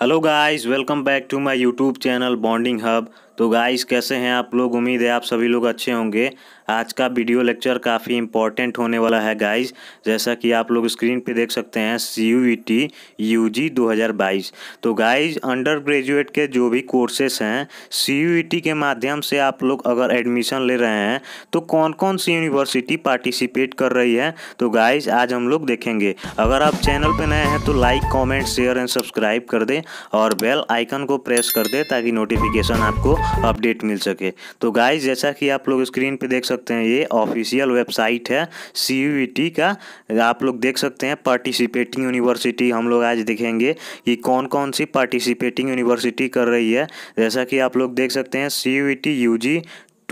hello guys welcome back to my youtube channel bonding hub तो guys कैसे हैं आप लोग उम्मीद है आप सभी लोग अच्छे होंगे आज का वीडियो लेक्चर काफ़ी इंपॉर्टेंट होने वाला है गाइस जैसा कि आप लोग स्क्रीन पे देख सकते हैं C U E T U G दो हज़ार बाईस तो गाइस अंडर ग्रेजुएट के जो भी कोर्सेस हैं सी यू ई टी के माध्यम से आप लोग अगर एडमिशन ले रहे हैं तो कौन कौन सी यूनिवर्सिटी पार्टिसिपेट कर रही है तो गाइज आज हम लोग देखेंगे अगर आप चैनल पर नए हैं तो like comment share and subscribe कर दें और बेल आइकन को प्रेस कर दें ताकि नोटिफिकेशन आपको अपडेट मिल सके तो गाइज जैसा कि आप लोग स्क्रीन पे देख सकते हैं ये ऑफिशियल वेबसाइट है सी e का आप लोग देख सकते हैं पार्टिसिपेटिंग यूनिवर्सिटी हम लोग आज देखेंगे कि कौन कौन सी पार्टिसिपेटिंग यूनिवर्सिटी कर रही है जैसा कि आप लोग देख सकते हैं सी यू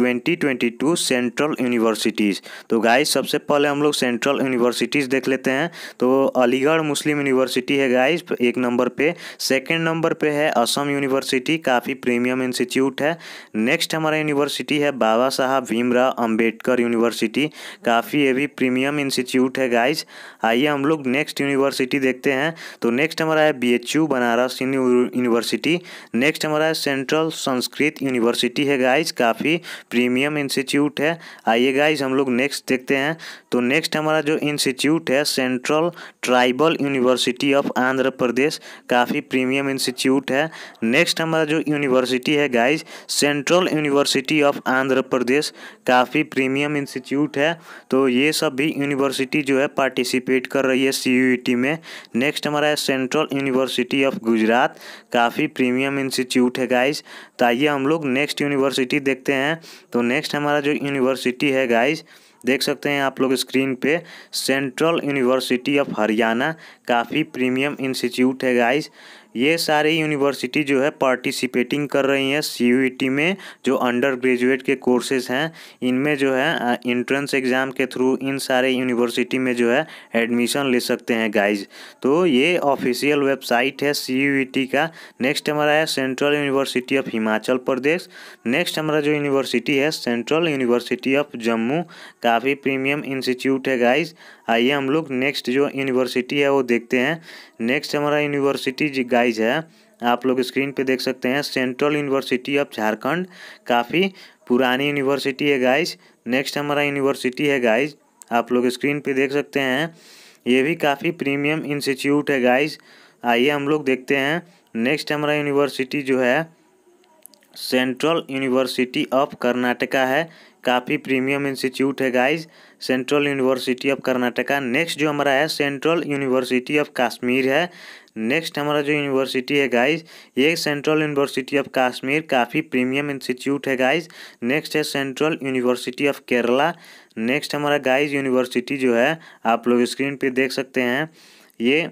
2022 सेंट्रल यूनिवर्सिटीज़ तो गाइस सबसे पहले हम लोग सेंट्रल यूनिवर्सिटीज़ देख लेते हैं तो अलीगढ़ मुस्लिम यूनिवर्सिटी है गाइस एक नंबर पे सेकंड नंबर पे है असम यूनिवर्सिटी काफ़ी प्रीमियम इंस्टीट्यूट है नेक्स्ट हमारा यूनिवर्सिटी है बाबा साहब भीमराव अम्बेडकर यूनिवर्सिटी काफ़ी ये भी प्रीमियम इंस्टीट्यूट है गाइज आइए हम लोग नेक्स्ट यूनिवर्सिटी देखते हैं तो नेक्स्ट हमारा है बी बनारस यूनिवर्सिटी नेक्स्ट हमारा है सेंट्रल संस्कृत यूनिवर्सिटी है गाइज काफ़ी प्रीमियम इंस्टीट्यूट है आइए गाइज हम लोग नेक्स्ट देखते हैं तो नेक्स्ट हमारा जो इंस्टीट्यूट है central tribal university of Andhra Pradesh काफ़ी प्रीमियम इंस्टीट्यूट है नेक्स्ट हमारा जो यूनिवर्सिटी है guys central university of Andhra Pradesh काफ़ी प्रीमियम इंस्टीट्यूट है तो ये सब भी यूनिवर्सिटी जो है पार्टिसिपेट कर रही है सी e में नेक्स्ट हमारा है सेंट्रल यूनिवर्सिटी ऑफ गुजरात काफ़ी प्रीमियम इंस्टीट्यूट है गाइज तो आइए हम लोग नेक्स्ट यूनिवर्सिटी देखते हैं तो नेक्स्ट हमारा जो यूनिवर्सिटी है गाइज देख सकते हैं आप लोग स्क्रीन पे सेंट्रल यूनिवर्सिटी ऑफ हरियाणा काफ़ी प्रीमियम इंस्टीट्यूट है गाइस ये सारे यूनिवर्सिटी जो है पार्टिसिपेटिंग कर रही हैं सी e में जो अंडर ग्रेजुएट के कोर्सेज हैं इनमें जो है इंट्रेंस एग्ज़ाम के थ्रू इन सारे यूनिवर्सिटी में जो है एडमिशन ले सकते हैं गाइज तो ये ऑफिशियल वेबसाइट है सी e का नेक्स्ट हमारा है central university of Himachal Pradesh next हमारा जो यूनिवर्सिटी है सेंट्रल यूनिवर्सिटी ऑफ जम्मू काफ़ी प्रीमियम इंस्टीट्यूट है गाइज आइए हम लोग नेक्स्ट जो यूनिवर्सिटी है वो देखते हैं नेक्स्ट हमारा यूनिवर्सिटी जी गाइज है आप लोग स्क्रीन पे देख सकते हैं सेंट्रल यूनिवर्सिटी ऑफ झारखंड काफ़ी पुरानी यूनिवर्सिटी है गाइज नेक्स्ट हमारा यूनिवर्सिटी है गाइज आप लोग स्क्रीन पे देख सकते हैं ये भी काफ़ी प्रीमियम इंस्टीट्यूट है गाइज आइए हम लोग देखते हैं नेक्स्ट हमारा यूनिवर्सिटी जो है सेंट्रल यूनिवर्सिटी ऑफ कर्नाटका है काफ़ी प्रीमियम इंस्टीट्यूट है guys central university of Karnataka next जो हमारा है सेंट्रल यूनिवर्सिटी ऑफ कश्मीर है नेक्स्ट हमारा जो यूनिवर्सिटी है गाइस ये सेंट्रल यूनिवर्सिटी ऑफ कश्मीर काफ़ी प्रीमियम इंस्टीट्यूट है गाइस नेक्स्ट है central university of Kerala next हमारा गाइज यूनिवर्सिटी जो है आप लोग स्क्रीन पर देख सकते हैं ये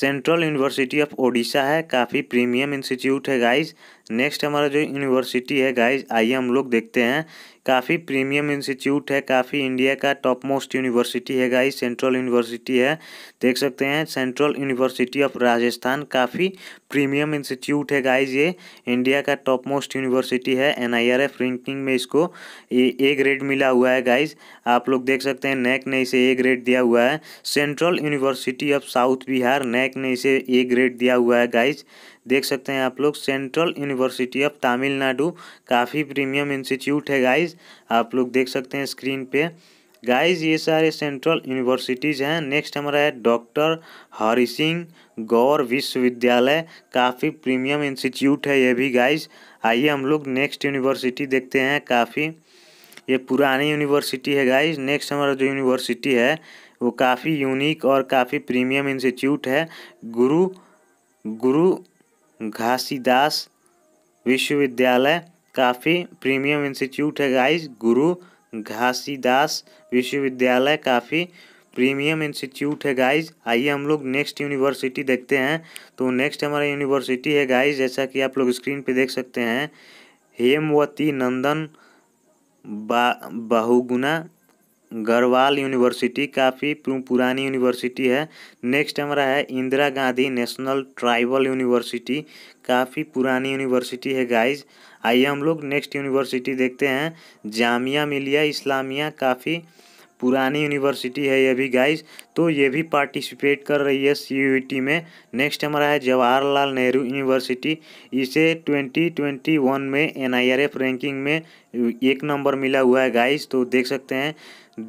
सेंट्रल यूनिवर्सिटी ऑफ ओडिशा है काफ़ी प्रीमियम इंस्टीट्यूट है गाइस नेक्स्ट हमारा जो यूनिवर्सिटी है गाइस आइए हम लोग देखते हैं काफ़ी प्रीमियम इंस्टीट्यूट है काफ़ी इंडिया का टॉप मोस्ट यूनिवर्सिटी है गाई सेंट्रल यूनिवर्सिटी है देख सकते हैं सेंट्रल यूनिवर्सिटी ऑफ राजस्थान काफ़ी प्रीमियम इंस्टीट्यूट है गाइज ये इंडिया का टॉप मोस्ट यूनिवर्सिटी है N I R F ranking में इसको ए ए ग्रेड मिला हुआ है गाइज आप लोग देख सकते हैं नैक ने इसे ए ग्रेड दिया हुआ है central university of south Bihar NAAC ने इसे ए ग्रेड दिया हुआ है गाइज देख सकते हैं आप लोग सेंट्रल यूनिवर्सिटी ऑफ तमिलनाडु काफ़ी प्रीमियम इंस्टीट्यूट है गाइज आप लोग देख सकते हैं स्क्रीन पे गाइस ये सारे सेंट्रल यूनिवर्सिटीज़ हैं नेक्स्ट हमारा है डॉक्टर हरि सिंह गौर विश्वविद्यालय काफ़ी प्रीमियम इंस्टीट्यूट है ये भी गाइस आइए हम लोग नेक्स्ट यूनिवर्सिटी देखते हैं काफ़ी ये पुरानी यूनिवर्सिटी है गाइस नेक्स्ट हमारा जो यूनिवर्सिटी है वो काफ़ी यूनिक और काफ़ी प्रीमियम इंस्टीट्यूट है गुरु गुरु घासीदास विश्वविद्यालय काफ़ी प्रीमियम इंस्टीट्यूट है गाइस गुरु घासीदास विश्वविद्यालय काफ़ी प्रीमियम इंस्टीट्यूट है गाइज आइए हम लोग नेक्स्ट यूनिवर्सिटी देखते हैं तो नेक्स्ट हमारा यूनिवर्सिटी है गाइज जैसा कि आप लोग स्क्रीन पे देख सकते हैं हेमवती नंदन बा, बहुगुना गढ़वाल यूनिवर्सिटी काफ़ी पुरानी यूनिवर्सिटी है नेक्स्ट हमारा है Indira Gandhi national tribal university काफ़ी पुरानी यूनिवर्सिटी है गाइज आइए हम लोग नेक्स्ट यूनिवर्सिटी देखते हैं जामिया मिलिया इस्लामिया काफ़ी पुरानी यूनिवर्सिटी है ये भी गाइज तो ये भी पार्टिसिपेट कर रही है सी e में नेक्स्ट हमारा है जवाहरलाल नेहरू यूनिवर्सिटी इसे 2021 में एन रैंकिंग में एक नंबर मिला हुआ है गाइज तो देख सकते हैं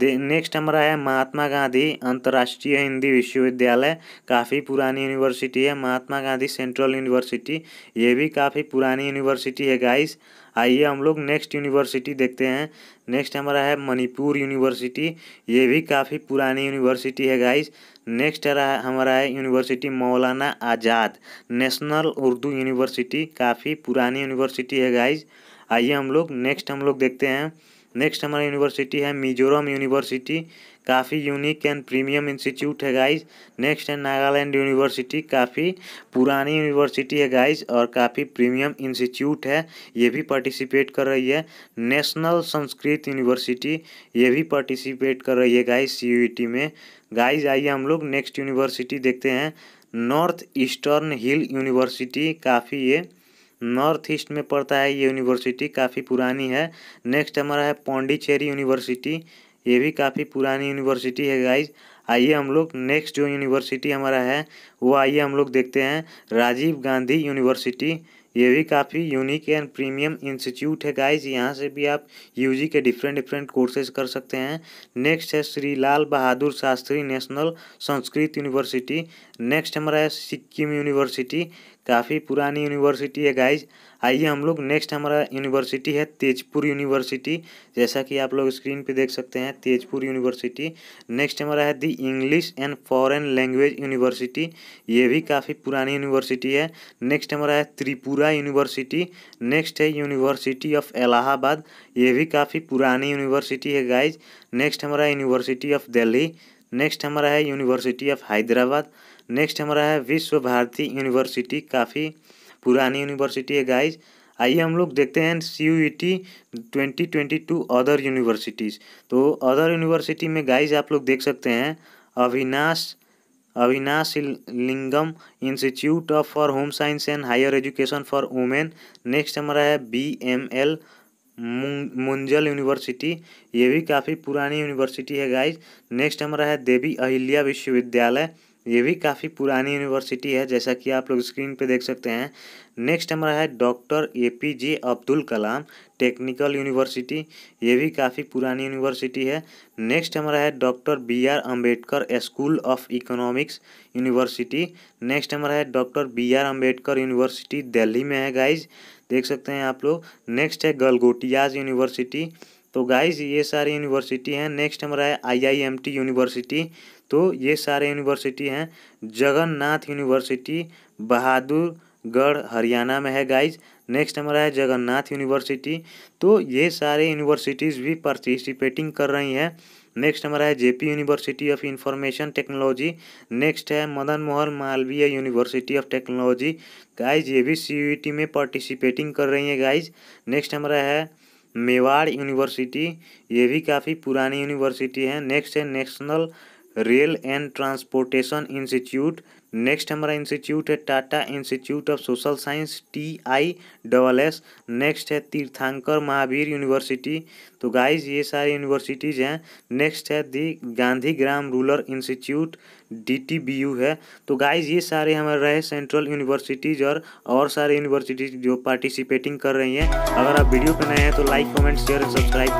नेक्स्ट हमारा है महात्मा गांधी अंतर्राष्ट्रीय हिंदी विश्वविद्यालय काफ़ी पुरानी यूनिवर्सिटी है महात्मा गांधी सेंट्रल यूनिवर्सिटी ये भी काफ़ी पुरानी यूनिवर्सिटी है गाइस आइए हम लोग नेक्स्ट यूनिवर्सिटी देखते हैं नेक्स्ट हमारा है मणिपुर यूनिवर्सिटी ये भी काफ़ी पुरानी यूनिवर्सिटी है गाइस नेक्स्ट हमारा है यूनिवर्सिटी मौलाना आज़ाद नेशनल उर्दू यूनिवर्सिटी काफ़ी पुरानी यूनिवर्सिटी है गाइज आइए हम लोग नेक्स्ट हम लोग देखते हैं नेक्स्ट हमारा यूनिवर्सिटी है मिजोरम यूनिवर्सिटी काफ़ी यूनिक एंड प्रीमियम इंस्टीट्यूट है गाइस नेक्स्ट है नागालैंड यूनिवर्सिटी काफ़ी पुरानी यूनिवर्सिटी है गाइस और काफ़ी प्रीमियम इंस्टीट्यूट है ये भी पार्टिसिपेट कर रही है नेशनल संस्कृत यूनिवर्सिटी ये भी पार्टिसिपेट कर रही है गाइस सी e में गाइज आइए हम लोग नेक्स्ट यूनिवर्सिटी देखते हैं नॉर्थ ईस्टर्न हिल यूनिवर्सिटी काफ़ी ये नॉर्थ ईस्ट में पड़ता है ये यूनिवर्सिटी काफ़ी पुरानी है नेक्स्ट हमारा है पौंडीचेरी यूनिवर्सिटी ये भी काफ़ी पुरानी यूनिवर्सिटी है गाइज आइए हम लोग नेक्स्ट जो यूनिवर्सिटी हमारा है वो आइए हम लोग देखते हैं राजीव गांधी यूनिवर्सिटी ये भी काफ़ी यूनिक एंड प्रीमियम इंस्टीट्यूट है गाइज यहाँ से भी आप यूजी के डिफरेंट डिफरेंट कोर्सेज कर सकते हैं नेक्स्ट है Shri Lal Bahadur Shastri national Sanskrit university next हमारा है सिक्किम यूनिवर्सिटी काफ़ी पुरानी यूनिवर्सिटी है गाइज आइए हम लोग नेक्स्ट हमारा यूनिवर्सिटी है तेजपुर यूनिवर्सिटी जैसा कि आप लोग स्क्रीन पे देख सकते हैं तेजपुर यूनिवर्सिटी नेक्स्ट हमारा है the English and foreign language university ये भी काफ़ी पुरानी यूनिवर्सिटी है नेक्स्ट हमारा है त्रिपुरा यूनिवर्सिटी नेक्स्ट है यूनिवर्सिटी ऑफ इलाहाबाद ये भी काफ़ी पुरानी यूनिवर्सिटी है गाइज नेक्स्ट हमारा यूनिवर्सिटी ऑफ दिल्ली नेक्स्ट हमारा है यूनिवर्सिटी ऑफ हैदराबाद नेक्स्ट हमारा है विश्व भारती यूनिवर्सिटी काफ़ी पुरानी यूनिवर्सिटी है गाइज आइए हम लोग देखते हैं C U E T twenty twenty two other universities तो अदर यूनिवर्सिटी में गाइज आप लोग देख सकते हैं Avinash Avinashilingam institute of for home science and higher education for women next हमारा है B M L Munjal university ये भी काफ़ी पुरानी यूनिवर्सिटी है गाइज नेक्स्ट हमारा है देवी अहिल्या विश्वविद्यालय ये भी काफ़ी पुरानी यूनिवर्सिटी है जैसा कि आप लोग स्क्रीन पे देख सकते हैं नेक्स्ट हमारा है doctor A P J Abdul Kalam technical university ये भी काफ़ी पुरानी यूनिवर्सिटी है नेक्स्ट हमारा है doctor B R Ambedkar school of economics university next हमारा है doctor B R Ambedkar university Delhi में है गाइज देख सकते हैं आप लोग नेक्स्ट है गलगोटियाज यूनिवर्सिटी तो गाइस ये सारी यूनिवर्सिटी हैं नेक्स्ट हमारा है आईआईएमटी यूनिवर्सिटी तो ये सारे यूनिवर्सिटी हैं जगन्नाथ यूनिवर्सिटी बहादुरगढ़ हरियाणा में है गाइज नेक्स्ट हमारा है जगन्नाथ यूनिवर्सिटी तो ये सारे यूनिवर्सिटीज़ भी पार्टिसिपेटिंग कर रही हैं नेक्स्ट हमारा है JP university of information technology next है Madan Mohan Malaviya university of technology guys ये भी सी e में पार्टिसिपेटिंग कर रही है गाइज नेक्स्ट हमारा है मेवाड़ यूनिवर्सिटी ये भी काफ़ी पुरानी यूनिवर्सिटी है नेक्स्ट है national rail and transportation institute next हमारा इंस्टीट्यूट है Tata institute of social science T I double S next है तीर्थांकर महावीर यूनिवर्सिटी तो गाइज ये सारी यूनिवर्सिटीज़ हैं नेक्स्ट है the Gandhi Gram rural institute D T B U है तो गाइज ये सारे हमारे रहे सेंट्रल यूनिवर्सिटीज़ और और सारे यूनिवर्सिटीज़ जो पार्टिसिपेटिंग कर रही हैं अगर आप वीडियो पर नए हैं तो लाइक कमेंट शेयर सब्सक्राइब